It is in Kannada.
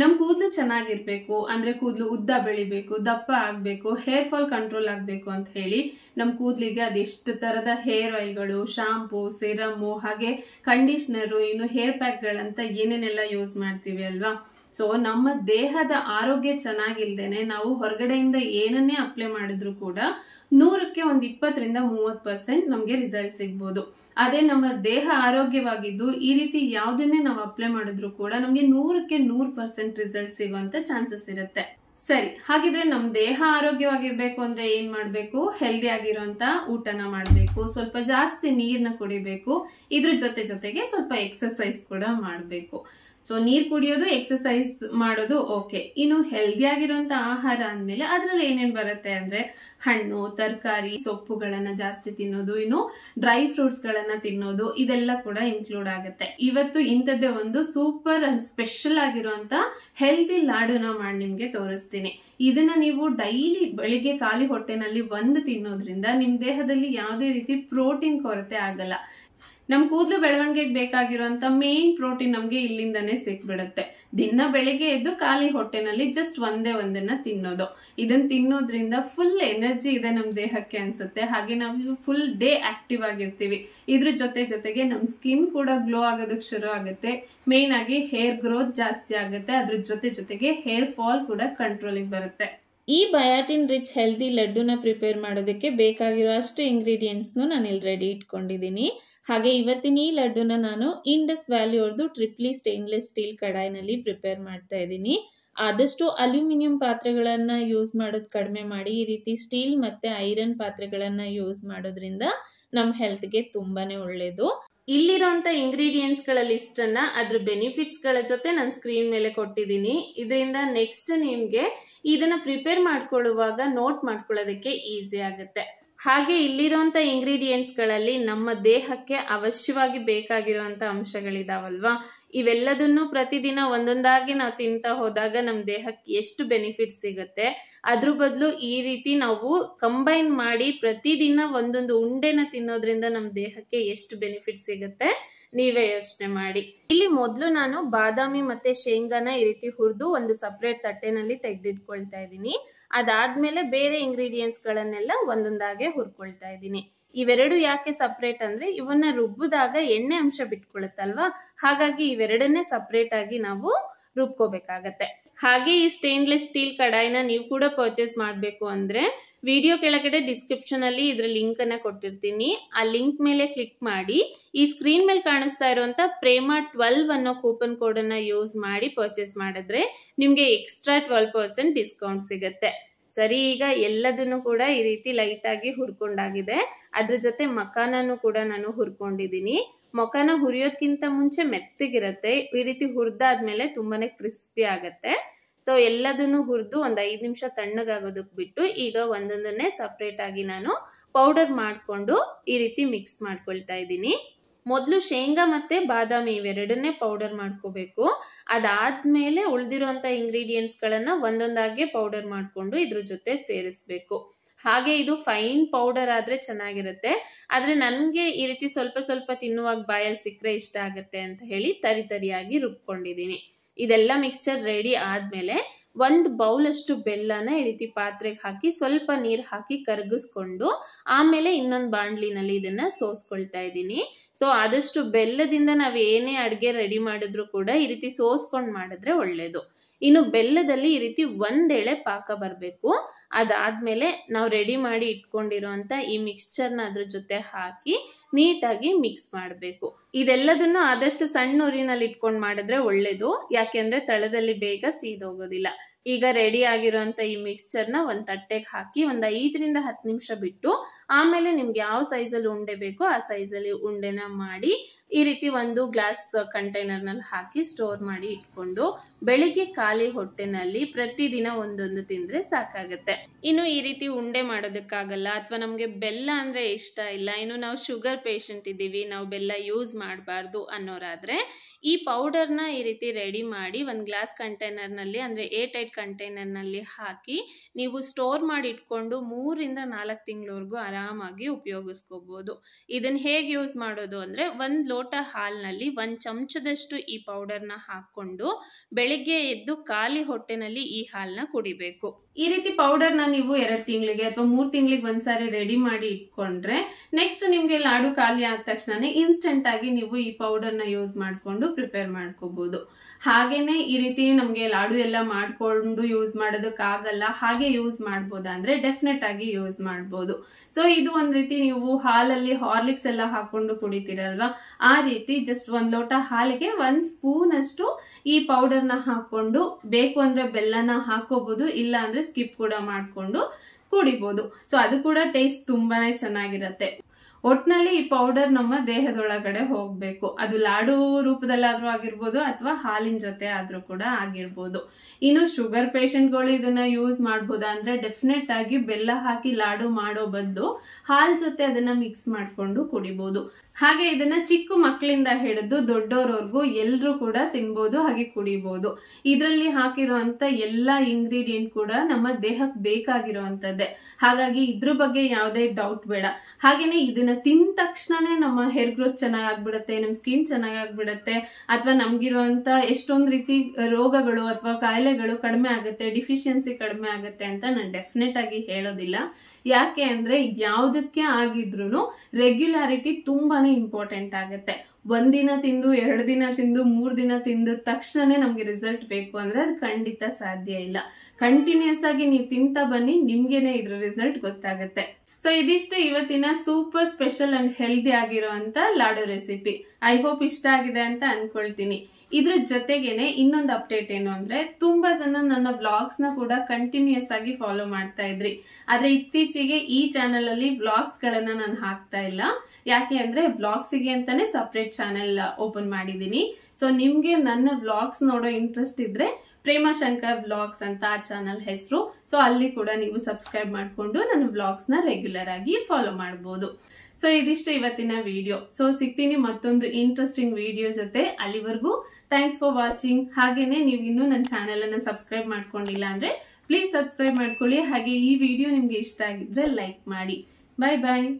ನಮ್ಮ ಕೂದಲು ಚೆನ್ನಾಗಿರ್ಬೇಕು ಅಂದ್ರೆ ಕೂದಲು ಉದ್ದ ಬೆಳಿಬೇಕು ದಪ್ಪ ಆಗಬೇಕು ಹೇರ್ ಫಾಲ್ ಕಂಟ್ರೋಲ್ ಆಗಬೇಕು ಅಂತ ಹೇಳಿ ನಮ್ಮ ಕೂದಲಿಗೆ ಅದೆಷ್ಟು ತರದ ಹೇರ್ ಆಯಿಲ್ಗಳು ಶಾಂಪೂ ಸಿರಮು ಹಾಗೆ ಕಂಡೀಷ್ನರು ಇನ್ನು ಹೇರ್ ಪ್ಯಾಕ್ ಗಳಂತ ಏನೇನೆಲ್ಲ ಯೂಸ್ ಮಾಡ್ತೀವಿ ಅಲ್ವಾ ಸೊ ನಮ್ಮ ದೇಹದ ಆರೋಗ್ಯ ಚೆನ್ನಾಗಿಲ್ದೇನೆ ನಾವು ಹೊರಗಡೆಯಿಂದ ಏನನ್ನೇ ಅಪ್ಲೈ ಮಾಡಿದ್ರು ಕೂಡ ನೂರಕ್ಕೆ ಒಂದು ಇಪ್ಪತ್ತರಿಂದ ಮೂವತ್ ಪರ್ಸೆಂಟ್ ನಮಗೆ ರಿಸಲ್ಟ್ ಸಿಗ್ಬೋದು ಅದೇ ನಮ್ಮ ದೇಹ ಆರೋಗ್ಯವಾಗಿದ್ದು ಈ ರೀತಿ ಯಾವುದನ್ನೇ ನಾವು ಅಪ್ಲೈ ಮಾಡಿದ್ರು ಕೂಡ ನಮಗೆ ನೂರಕ್ಕೆ ನೂರ್ ಪರ್ಸೆಂಟ್ ರಿಸಲ್ಟ್ ಸಿಗುವಂತ ಚಾನ್ಸಸ್ ಇರುತ್ತೆ ಸರಿ ಹಾಗಿದ್ರೆ ನಮ್ ದೇಹ ಆರೋಗ್ಯವಾಗಿರ್ಬೇಕು ಅಂದ್ರೆ ಏನ್ ಮಾಡ್ಬೇಕು ಹೆಲ್ದಿ ಆಗಿರುವಂತ ಊಟನ ಮಾಡ್ಬೇಕು ಸ್ವಲ್ಪ ಜಾಸ್ತಿ ನೀರ್ನ ಕುಡಿಬೇಕು ಇದ್ರ ಜೊತೆ ಜೊತೆಗೆ ಸ್ವಲ್ಪ ಎಕ್ಸರ್ಸೈಸ್ ಕೂಡ ಮಾಡ್ಬೇಕು ಸೊ ನೀರ್ ಕುಡಿಯೋದು ಎಕ್ಸಸೈಸ್ ಮಾಡೋದು ಓಕೆ ಇನ್ನು ಹೆಲ್ದಿ ಆಗಿರುವಂತ ಆಹಾರ ಅಂದ್ಮೇಲೆ ಅದ್ರಲ್ಲಿ ಏನೇನ್ ಬರುತ್ತೆ ಅಂದ್ರೆ ಹಣ್ಣು ತರಕಾರಿ ಸೊಪ್ಪುಗಳನ್ನ ಜಾಸ್ತಿ ತಿನ್ನೋದು ಇನ್ನು ಡ್ರೈ ಫ್ರೂಟ್ಸ್ ಗಳನ್ನ ತಿನ್ನೋದು ಇದೆಲ್ಲ ಕೂಡ ಇನ್ಕ್ಲೂಡ್ ಆಗುತ್ತೆ ಇವತ್ತು ಇಂಥದ್ದೇ ಒಂದು ಸೂಪರ್ ಅಂಡ್ ಸ್ಪೆಷಲ್ ಆಗಿರುವಂತ ಹೆಲ್ದಿ ಲಾಡುನ ಮಾಡಿ ನಿಮ್ಗೆ ತೋರಿಸ್ತೀನಿ ಇದನ್ನ ನೀವು ಡೈಲಿ ಬೆಳಿಗ್ಗೆ ಖಾಲಿ ಹೊಟ್ಟೆನಲ್ಲಿ ಒಂದು ತಿನ್ನೋದ್ರಿಂದ ನಿಮ್ ದೇಹದಲ್ಲಿ ಯಾವುದೇ ರೀತಿ ಪ್ರೋಟೀನ್ ಕೊರತೆ ಆಗಲ್ಲ ನಮ್ ಕೂದಲು ಬೆಳವಣಿಗೆಗೆ ಬೇಕಾಗಿರುವಂತ ಮೇನ್ ಪ್ರೋಟೀನ್ ನಮ್ಗೆ ಇಲ್ಲಿಂದಾನೇ ಸಿಕ್ಬಿಡುತ್ತೆ ದಿನ ಬೆಳಿಗ್ಗೆ ಎದ್ದು ಖಾಲಿ ಹೊಟ್ಟೆನಲ್ಲಿ ಜಸ್ಟ್ ಒಂದೇ ಒಂದನ್ನ ತಿನ್ನೋದು ಇದನ್ನ ತಿನ್ನೋದ್ರಿಂದ ಫುಲ್ ಎನರ್ಜಿ ಇದೆ ನಮ್ ದೇಹಕ್ಕೆ ಅನ್ಸುತ್ತೆ ಹಾಗೆ ನಾವು ಫುಲ್ ಡೇ ಆಕ್ಟಿವ್ ಆಗಿರ್ತೀವಿ ಇದ್ರ ಜೊತೆ ಜೊತೆಗೆ ನಮ್ ಸ್ಕಿನ್ ಕೂಡ ಗ್ಲೋ ಆಗೋದಕ್ಕೆ ಶುರು ಆಗುತ್ತೆ ಮೇನ್ ಆಗಿ ಹೇರ್ ಗ್ರೋತ್ ಜಾಸ್ತಿ ಆಗುತ್ತೆ ಅದ್ರ ಜೊತೆ ಜೊತೆಗೆ ಹೇರ್ ಫಾಲ್ ಕೂಡ ಕಂಟ್ರೋಲಿಗೆ ಬರುತ್ತೆ ಈ ಬಯಾಟಿನ್ ರಿಚ್ ಹೆಲ್ದಿ ಲಡ್ಡುನ ಪ್ರಿಪೇರ್ ಮಾಡೋದಕ್ಕೆ ಬೇಕಾಗಿರೋ ಅಷ್ಟು ಇಂಗ್ರೀಡಿಯೆಂಟ್ಸ್ನು ನಾನು ಇಲ್ಲಿ ರೆಡಿ ಇಟ್ಕೊಂಡಿದ್ದೀನಿ ಹಾಗೆ ಇವತ್ತಿನ ಈ ಲಡ್ಡುನ ನಾನು ಇಂಡಸ್ ವ್ಯಾಲಿ ಅವ್ರದ್ದು ಟ್ರಿಪ್ಲಿ ಸ್ಟೇನ್ಲೆಸ್ ಸ್ಟೀಲ್ ಕಡಾಯಿನಲ್ಲಿ ಪ್ರಿಪೇರ್ ಮಾಡ್ತಾ ಇದ್ದೀನಿ ಆದಷ್ಟು ಅಲ್ಯೂಮಿನಿಯಂ ಪಾತ್ರೆಗಳನ್ನು ಯೂಸ್ ಮಾಡೋದು ಕಡಿಮೆ ಮಾಡಿ ಈ ರೀತಿ ಸ್ಟೀಲ್ ಮತ್ತು ಐರನ್ ಪಾತ್ರೆಗಳನ್ನು ಯೂಸ್ ಮಾಡೋದ್ರಿಂದ ನಮ್ಮ ಹೆಲ್ತ್ಗೆ ತುಂಬಾ ಒಳ್ಳೆಯದು ಗಳ ಇಂಗ್ರೀಡಿಯೆಂಟ್ಸ್ಗಳಲ್ಲಿ ಲಿಸ್ಟನ್ನು ಅದ್ರ ಬೆನಿಫಿಟ್ಸ್ಗಳ ಜೊತೆ ನಾನು ಸ್ಕ್ರೀನ್ ಮೇಲೆ ಕೊಟ್ಟಿದ್ದೀನಿ ಇದರಿಂದ ನೆಕ್ಸ್ಟ್ ನಿಮಗೆ ಇದನ್ನು ಪ್ರಿಪೇರ್ ಮಾಡ್ಕೊಳ್ಳುವಾಗ ನೋಟ್ ಮಾಡ್ಕೊಳ್ಳೋದಕ್ಕೆ ಈಸಿ ಆಗುತ್ತೆ ಹಾಗೆ ಇಂಗ್ರೀಡಿಯೆಂಟ್ಸ್ ಗಳಲ್ಲಿ ನಮ್ಮ ದೇಹಕ್ಕೆ ಅವಶ್ಯವಾಗಿ ಬೇಕಾಗಿರುವಂಥ ಅಂಶಗಳಿದಾವಲ್ವಾ ಇವೆಲ್ಲದನ್ನೂ ಪ್ರತಿದಿನ ಒಂದೊಂದಾಗಿ ನಾವು ತಿಂತಾ ಹೋದಾಗ ನಮ್ಮ ದೇಹಕ್ಕೆ ಎಷ್ಟು ಬೆನಿಫಿಟ್ ಸಿಗುತ್ತೆ ಅದ್ರ ಬದಲು ಈ ರೀತಿ ನಾವು ಕಂಬೈನ್ ಮಾಡಿ ಪ್ರತಿದಿನ ಒಂದೊಂದು ಉಂಡೆನ ತಿನ್ನೋದ್ರಿಂದ ನಮ್ಮ ದೇಹಕ್ಕೆ ಎಷ್ಟು ಬೆನಿಫಿಟ್ ಸಿಗುತ್ತೆ ನೀವೇ ಯೋಚನೆ ಮಾಡಿ ಇಲ್ಲಿ ಮೊದಲು ನಾನು ಬಾದಾಮಿ ಮತ್ತೆ ಶೇಂಗಾನ ಈ ರೀತಿ ಹುರಿದು ಒಂದು ಸಪ್ರೇಟ್ ತಟ್ಟೆನಲ್ಲಿ ತೆಗೆದಿಟ್ಕೊಳ್ತಾ ಇದ್ದೀನಿ ಅದಾದ್ಮೇಲೆ ಬೇರೆ ಇಂಗ್ರೀಡಿಯೆಂಟ್ಸ್ಗಳನ್ನೆಲ್ಲ ಒಂದೊಂದಾಗೆ ಹುರ್ಕೊಳ್ತಾ ಇದ್ದೀನಿ ಇವೆರಡು ಯಾಕೆ ಸಪ್ರೇಟ್ ಅಂದ್ರೆ ಇವನ್ನ ರುಬ್ಬಿದಾಗ ಎಣ್ಣೆ ಅಂಶ ಬಿಟ್ಕೊಳತ್ತಲ್ವಾ ಹಾಗಾಗಿ ಇವೆರಡನ್ನೇ ಸಪ್ರೇಟ್ ಆಗಿ ನಾವು ರುಬ್ಕೋಬೇಕಾಗತ್ತೆ ಹಾಗೆ ಈ ಸ್ಟೇನ್ಲೆಸ್ ಸ್ಟೀಲ್ ಕಡಾಯಿನ ನೀವು ಕೂಡ ಪರ್ಚೇಸ್ ಮಾಡಬೇಕು ಅಂದ್ರೆ ವಿಡಿಯೋ ಕೆಳಗಡೆ ಇದ್ರ ಇದರ ಅನ್ನ ಕೊಟ್ಟಿರ್ತೀನಿ ಆ ಲಿಂಕ್ ಮೇಲೆ ಕ್ಲಿಕ್ ಮಾಡಿ ಈ ಸ್ಕ್ರೀನ್ ಮೇಲೆ ಕಾಣಿಸ್ತಾ ಇರುವಂತ ಪ್ರೇಮ ಟ್ವೆಲ್ವ್ ಅನ್ನೋ ಕೂಪನ್ ಕೋಡ್ ಅನ್ನ ಯೂಸ್ ಮಾಡಿ ಪರ್ಚೇಸ್ ಮಾಡಿದ್ರೆ ನಿಮಗೆ ಎಕ್ಸ್ಟ್ರಾ ಟ್ವೆಲ್ವ್ ಪರ್ಸೆಂಟ್ ಡಿಸ್ಕೌಂಟ್ ಸಿಗುತ್ತೆ ಸರಿ ಈಗ ಎಲ್ಲದನ್ನು ಕೂಡ ಈ ರೀತಿ ಲೈಟಾಗಿ ಹುರ್ಕೊಂಡಾಗಿದೆ ಅದ್ರ ಜೊತೆ ಮಕಾನನ್ನು ಕೂಡ ನಾನು ಹುರ್ಕೊಂಡಿದ್ದೀನಿ ಮಕಾನ ಹುರಿಯೋದ್ಕಿಂತ ಮುಂಚೆ ಮೆತ್ತಗಿರುತ್ತೆ ಈ ರೀತಿ ಹುರಿದಾದ್ಮೇಲೆ ತುಂಬಾನೇ ಕ್ರಿಸ್ಪಿ ಆಗತ್ತೆ ಸೊ ಎಲ್ಲದನ್ನು ಹುರಿದು ಒಂದು ಐದು ನಿಮಿಷ ತಣ್ಣಗಾಗೋದಕ್ಕೆ ಬಿಟ್ಟು ಈಗ ಒಂದೊಂದನ್ನೇ ಆಗಿ ನಾನು ಪೌಡರ್ ಮಾಡಿಕೊಂಡು ಈ ರೀತಿ ಮಿಕ್ಸ್ ಮಾಡ್ಕೊಳ್ತಾ ಇದ್ದೀನಿ ಮೊದಲು ಶೇಂಗಾ ಮತ್ತು ಬಾದಾಮಿ ಇವೆರಡನ್ನೇ ಪೌಡರ್ ಮಾಡ್ಕೋಬೇಕು ಮೇಲೆ ಉಳಿದಿರುವಂಥ ಇಂಗ್ರೀಡಿಯೆಂಟ್ಸ್ಗಳನ್ನು ಒಂದೊಂದಾಗೆ ಪೌಡರ್ ಮಾಡಿಕೊಂಡು ಇದ್ರ ಜೊತೆ ಸೇರಿಸಬೇಕು ಹಾಗೆ ಇದು ಫೈನ್ ಪೌಡರ್ ಆದರೆ ಚೆನ್ನಾಗಿರುತ್ತೆ ಆದರೆ ನನಗೆ ಈ ರೀತಿ ಸ್ವಲ್ಪ ಸ್ವಲ್ಪ ತಿನ್ನುವಾಗ ಬಾಯಲ್ಲಿ ಸಿಕ್ಕರೆ ಇಷ್ಟ ಆಗುತ್ತೆ ಅಂತ ಹೇಳಿ ತರಿ ತರಿಯಾಗಿ ರುಬ್ಕೊಂಡಿದ್ದೀನಿ ಇದೆಲ್ಲ ಮಿಕ್ಸ್ಚರ್ ರೆಡಿ ಆದಮೇಲೆ ಒಂದು ಬೌಲಷ್ಟು ಬೆಲ್ಲನ ಈ ರೀತಿ ಪಾತ್ರೆಗೆ ಹಾಕಿ ಸ್ವಲ್ಪ ನೀರು ಹಾಕಿ ಕರಗಿಸ್ಕೊಂಡು ಆಮೇಲೆ ಇನ್ನೊಂದು ಬಾಂಡ್ಲಿನಲ್ಲಿ ಇದನ್ನ ಸೋಸ್ಕೊಳ್ತಾ ಇದ್ದೀನಿ ಸೊ ಆದಷ್ಟು ಬೆಲ್ಲದಿಂದ ನಾವು ಏನೇ ಅಡುಗೆ ರೆಡಿ ಮಾಡಿದ್ರು ಕೂಡ ಈ ರೀತಿ ಸೋಸ್ಕೊಂಡು ಮಾಡಿದ್ರೆ ಒಳ್ಳೇದು ಇನ್ನು ಬೆಲ್ಲದಲ್ಲಿ ಈ ರೀತಿ ಒಂದೆಳೆ ಪಾಕ ಬರಬೇಕು ಅದಾದ್ಮೇಲೆ ನಾವು ರೆಡಿ ಮಾಡಿ ಇಟ್ಕೊಂಡಿರೋಂತ ಈ ಮಿಕ್ಸ್ಚರ್ನ ಅದ್ರ ಜೊತೆ ಹಾಕಿ ನೀಟಾಗಿ ಮಿಕ್ಸ್ ಮಾಡಬೇಕು ಇದೆಲ್ಲದನ್ನು ಆದಷ್ಟು ಸಣ್ಣ ಉರಿನಲ್ಲಿ ಇಟ್ಕೊಂಡು ಮಾಡಿದ್ರೆ ಒಳ್ಳೇದು ಯಾಕೆಂದ್ರೆ ತಳದಲ್ಲಿ ಬೇಗ ಸೀದೋಗೋದಿಲ್ಲ ಈಗ ರೆಡಿ ಆಗಿರುವಂತ ಈ ಮಿಕ್ಸ್ಚರ್ನ ಒಂದು ತಟ್ಟೆಗೆ ಹಾಕಿ ಒಂದು ಐದರಿಂದ ಹತ್ತು ನಿಮಿಷ ಬಿಟ್ಟು ಆಮೇಲೆ ನಿಮ್ಗೆ ಯಾವ ಸೈಜಲ್ಲಿ ಉಂಡೆ ಬೇಕೋ ಆ ಸೈಜಲ್ಲಿ ಉಂಡೆನ ಮಾಡಿ ಈ ರೀತಿ ಒಂದು ಗ್ಲಾಸ್ ಕಂಟೈನರ್ನಲ್ಲಿ ಹಾಕಿ ಸ್ಟೋರ್ ಮಾಡಿ ಇಟ್ಕೊಂಡು ಬೆಳಿಗ್ಗೆ ಖಾಲಿ ಹೊಟ್ಟೆನಲ್ಲಿ ಪ್ರತಿದಿನ ಒಂದೊಂದು ತಿಂದರೆ ಸಾಕಾಗುತ್ತೆ ಇನ್ನು ಈ ರೀತಿ ಉಂಡೆ ಮಾಡೋದಕ್ಕಾಗಲ್ಲ ಅಥವಾ ನಮಗೆ ಬೆಲ್ಲ ಅಂದರೆ ಇಷ್ಟ ಇಲ್ಲ ಇನ್ನು ನಾವು ಶುಗರ್ ಪೇಷಂಟ್ ಇದ್ದೀವಿ ನಾವು ಬೆಲ್ಲ ಯೂಸ್ ಮಾಡಬಾರ್ದು ಅನ್ನೋರಾದರೆ ಈ ಪೌಡರ್ನ ಈ ರೀತಿ ರೆಡಿ ಮಾಡಿ ಒಂದು ಗ್ಲಾಸ್ ಕಂಟೈನರ್ನಲ್ಲಿ ಅಂದರೆ ಟೈಟ್ ಟೈಟ್ ಕಂಟೈನರ್ನಲ್ಲಿ ಹಾಕಿ ನೀವು ಸ್ಟೋರ್ ಮಾಡಿ ಇಟ್ಕೊಂಡು ಮೂರಿಂದ ನಾಲ್ಕು ತಿಂಗಳವರೆಗೂ ಆರಾಮಾಗಿ ಉಪಯೋಗಿಸ್ಕೋಬೋದು ಇದನ್ನು ಹೇಗೆ ಯೂಸ್ ಮಾಡೋದು ಅಂದರೆ ಒಂದು ಲೋಟ ಹಾಲಿನಲ್ಲಿ ಒಂದು ಚಮಚದಷ್ಟು ಈ ಪೌಡರ್ನ ಹಾಕ್ಕೊಂಡು ಬೆಳಿಗ್ಗೆ ಎದ್ದು ಖಾಲಿ ಹೊಟ್ಟೆನಲ್ಲಿ ಈ ಹಾಲನ್ನ ಕುಡಿಬೇಕು ಈ ರೀತಿ ಪೌಡರ್ನ ನೀವು ಎರಡು ತಿಂಗಳಿಗೆ ಅಥವಾ ಮೂರು ತಿಂಗಳಿಗೆ ಒಂದ್ಸಾರಿ ರೆಡಿ ಮಾಡಿ ಇಟ್ಕೊಂಡ್ರೆ ನೆಕ್ಸ್ಟ್ ನಿಮ್ಗೆ ಲಾಡು ಖಾಲಿ ಆದ ತಕ್ಷಣ ಇನ್ಸ್ಟೆಂಟ್ ಆಗಿ ನೀವು ಈ ಪೌಡರ್ನ ಯೂಸ್ ಮಾಡಿಕೊಂಡು ಪ್ರಿಪೇರ್ ಮಾಡ್ಕೋಬಹುದು ಹಾಗೇನೆ ಈ ರೀತಿ ನಮಗೆ ಲಾಡು ಎಲ್ಲ ಮಾಡಿಕೊಂಡು ಯೂಸ್ ಮಾಡೋದಕ್ಕಾಗಲ್ಲ ಹಾಗೆ ಯೂಸ್ ಮಾಡ್ಬೋದಂದ್ರೆ ಡೆಫಿನೆಟ್ ಆಗಿ ಯೂಸ್ ಮಾಡ್ಬೋದು ಸೊ ಇದು ಒಂದ್ ರೀತಿ ನೀವು ಹಾಲಲ್ಲಿ ಹಾರ್ಲಿಕ್ಸ್ ಎಲ್ಲ ಹಾಕೊಂಡು ಕುಡಿತೀರಲ್ವಾ ಆ ರೀತಿ ಜಸ್ಟ್ ಒಂದ್ ಲೋಟ ಹಾಲಿಗೆ ಒಂದ್ ಸ್ಪೂನ್ ಅಷ್ಟು ಈ ಪೌಡರ್ನ ಹಾಕೊಂಡು ಬೇಕು ಅಂದ್ರೆ ಬೆಲ್ಲನ ಹಾಕೋಬಹುದು ಇಲ್ಲ ಅಂದ್ರೆ ಸ್ಕಿಪ್ ಕೂಡ ಮಾಡ್ಕೊಂಡು ಕುಡಿಬಹುದು ಸೊ ಅದು ಕೂಡ ಟೇಸ್ಟ್ ತುಂಬಾನೇ ಚೆನ್ನಾಗಿರತ್ತೆ ಒಟ್ನಲ್ಲಿ ಈ ಪೌಡರ್ ನಮ್ಮ ದೇಹದೊಳಗಡೆ ಹೋಗ್ಬೇಕು ಅದು ಲಾಡು ರೂಪದಲ್ಲಾದ್ರೂ ಆಗಿರ್ಬೋದು ಅಥವಾ ಹಾಲಿನ ಜೊತೆ ಆದ್ರೂ ಕೂಡ ಆಗಿರ್ಬೋದು ಇನ್ನು ಶುಗರ್ ಪೇಷಂಟ್ಗಳು ಇದನ್ನ ಯೂಸ್ ಮಾಡ್ಬೋದಾ ಅಂದ್ರೆ ಡೆಫಿನೆಟ್ ಆಗಿ ಬೆಲ್ಲ ಹಾಕಿ ಲಾಡು ಮಾಡೋ ಬದಲು ಹಾಲ್ ಜೊತೆ ಅದನ್ನ ಮಿಕ್ಸ್ ಮಾಡಿಕೊಂಡು ಕುಡಿಬಹುದು ಹಾಗೆ ಇದನ್ನ ಚಿಕ್ಕ ಮಕ್ಕಳಿಂದ ಹಿಡಿದು ದೊಡ್ಡವರವರೆಗೂ ಎಲ್ಲರೂ ಕೂಡ ತಿನ್ಬೋದು ಹಾಗೆ ಕುಡಿಬಹುದು ಇದರಲ್ಲಿ ಹಾಕಿರುವಂತ ಎಲ್ಲಾ ಇಂಗ್ರೀಡಿಯೆಂಟ್ ಕೂಡ ನಮ್ಮ ದೇಹಕ್ಕೆ ಬೇಕಾಗಿರುವಂತದ್ದೇ ಹಾಗಾಗಿ ಇದ್ರ ಬಗ್ಗೆ ಯಾವುದೇ ಡೌಟ್ ಬೇಡ ಹಾಗೇನೆ ಇದನ್ನ ತಿಂದ ತಕ್ಷಣನೇ ನಮ್ಮ ಹೇರ್ ಗ್ರೋತ್ ಚೆನ್ನಾಗಿ ಆಗ್ಬಿಡತ್ತೆ ನಮ್ಮ ಸ್ಕಿನ್ ಚೆನ್ನಾಗಿ ಅಥವಾ ನಮ್ಗಿರುವಂತ ಎಷ್ಟೊಂದ್ ರೀತಿ ರೋಗಗಳು ಅಥವಾ ಕಾಯಿಲೆಗಳು ಕಡಿಮೆ ಆಗುತ್ತೆ ಡಿಫಿಷಿಯನ್ಸಿ ಕಡಿಮೆ ಆಗುತ್ತೆ ಅಂತ ನಾನು ಡೆಫಿನೆಟ್ ಆಗಿ ಹೇಳೋದಿಲ್ಲ ಯಾಕೆ ಅಂದ್ರೆ ಯಾವುದಕ್ಕೆ ಆಗಿದ್ರು ರೆಗ್ಯುಲಾರಿಟಿ ತುಂಬಾ ತುಂಬಾನೇ ಇಂಪಾರ್ಟೆಂಟ್ ಆಗುತ್ತೆ ಒಂದಿನ ತಿಂದು ಎರಡು ದಿನ ತಿಂದು ಮೂರು ದಿನ ತಿಂದ ತಕ್ಷಣ ನಮ್ಗೆ ರಿಸಲ್ಟ್ ಬೇಕು ಅಂದ್ರೆ ಅದು ಖಂಡಿತ ಸಾಧ್ಯ ಇಲ್ಲ ಕಂಟಿನ್ಯೂಸ್ ಆಗಿ ನೀವು ತಿಂತಾ ಬನ್ನಿ ನಿಮ್ಗೆನೆ ಇದ್ರ ರಿಸಲ್ಟ್ ಗೊತ್ತಾಗುತ್ತೆ ಸೊ ಇದಿಷ್ಟು ಇವತ್ತಿನ ಸೂಪರ್ ಸ್ಪೆಷಲ್ ಅಂಡ್ ಹೆಲ್ದಿ ಆಗಿರುವಂತ ಲಾಡು ರೆಸಿಪಿ ಐ ಹೋಪ್ ಇಷ್ಟ ಆಗಿದೆ ಅಂತ ಅನ್ಕೊಳ್ತೀನಿ ಇದ್ರ ಜೊತೆಗೇನೆ ಇನ್ನೊಂದು ಅಪ್ಡೇಟ್ ಏನು ಅಂದ್ರೆ ತುಂಬಾ ಜನ ನನ್ನ ವ್ಲಾಗ್ಸ್ ನ ಕೂಡ ಕಂಟಿನ್ಯೂಸ್ ಆಗಿ ಫಾಲೋ ಮಾಡ್ತಾ ಇದ್ರಿ ಆದ್ರೆ ಇತ್ತೀಚೆಗೆ ಈ ಚಾನೆಲ್ ಅಲ್ಲಿ ವ್ಲಾಗ್ಸ್ ಗಳನ್ನ ನಾನು ಹಾಕ್ತಾ ಇಲ್ಲ ಯಾಕೆ ಅಂದ್ರೆ ಗೆ ಅಂತಾನೆ ಸಪ್ರೇಟ್ ಚಾನೆಲ್ ಓಪನ್ ಮಾಡಿದೀನಿ ಸೊ ನಿಮ್ಗೆ ನನ್ನ ವ್ಲಾಗ್ಸ್ ನೋಡೋ ಇಂಟ್ರೆಸ್ಟ್ ಇದ್ರೆ ಪ್ರೇಮ ಶಂಕರ್ ವ್ಲಾಗ್ಸ್ ಅಂತ ಆ ಚಾನಲ್ ಹೆಸರು ಸೊ ಅಲ್ಲಿ ಕೂಡ ನೀವು ಸಬ್ಸ್ಕ್ರೈಬ್ ಮಾಡಿಕೊಂಡು ನನ್ನ ವ್ಲಾಗ್ಸ್ ನ ರೆಗ್ಯುಲರ್ ಆಗಿ ಫಾಲೋ ಮಾಡಬಹುದು ಸೊ ಇದಿಷ್ಟು ಇವತ್ತಿನ ವಿಡಿಯೋ ಸೊ ಸಿಗ್ತೀನಿ ಮತ್ತೊಂದು ಇಂಟ್ರೆಸ್ಟಿಂಗ್ ವಿಡಿಯೋ ಜೊತೆ ಅಲ್ಲಿವರೆಗೂ ಥ್ಯಾಂಕ್ಸ್ ಫಾರ್ ವಾಚಿಂಗ್ ಹಾಗೇನೆ ನೀವು ಇನ್ನೂ ನನ್ನ ಚಾನೆಲ್ ಅನ್ನ ಸಬ್ಸ್ಕ್ರೈಬ್ ಮಾಡ್ಕೊಂಡಿಲ್ಲ ಅಂದ್ರೆ ಪ್ಲೀಸ್ ಸಬ್ಸ್ಕ್ರೈಬ್ ಮಾಡ್ಕೊಳ್ಳಿ ಹಾಗೆ ಈ ವಿಡಿಯೋ ನಿಮ್ಗೆ ಇಷ್ಟ ಆಗಿದ್ರೆ ಲೈಕ್ ಮಾಡಿ ಬಾಯ್ ಬಾಯ್